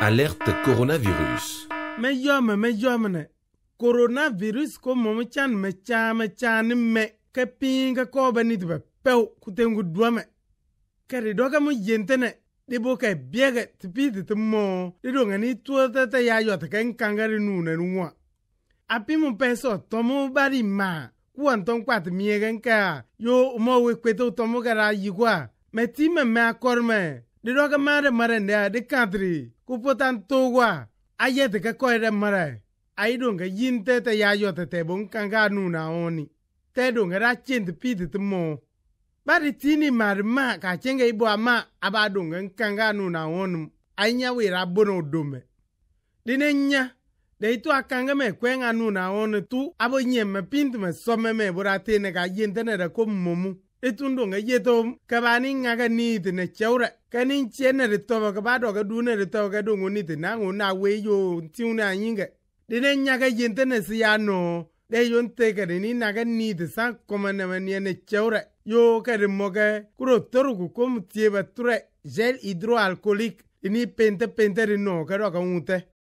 Alerte coronavirus. Me yom me yom Coronavirus comme momo chan me cha me chan me ke pinga que t'en kutengu duame. Kari doga yentene de bo ke biege tipiti tmo. De do ni tuota ta ya yot ta ken kangari nu ne nuwa. Api peso tomo bari ma. Quand ton kwat miegen ka. Yo mo we kweto tomo gara yigwa. Me ti di roga mare mare nda di katri ku potan tugwa ayete ka koire mare ai donga yin te te ya yo te te bon kanga nuna oni te donga ra chin te pi te mo bari tini mar ma ka chenga ibo ama aba donga kanga nuna onu anya we ra bono dome dinenya de itu akanga me kwenga nuna onu tu abo nyem me pint me somme me borate ne ka yin te ne ra ko momu etundo nga ye tom kabani ngaka niti na chaura kani chena ritoba kabado ka dune ritoba ka dungu niti na ngu na we yo tiuna nyinga dine nyaka yente na siyano de yon teka dini naka niti sa koma na mania na chaura yo karimoka kuro toru kukom tieba ture gel hidroalcoolique dini pente pente rino karo ka ngute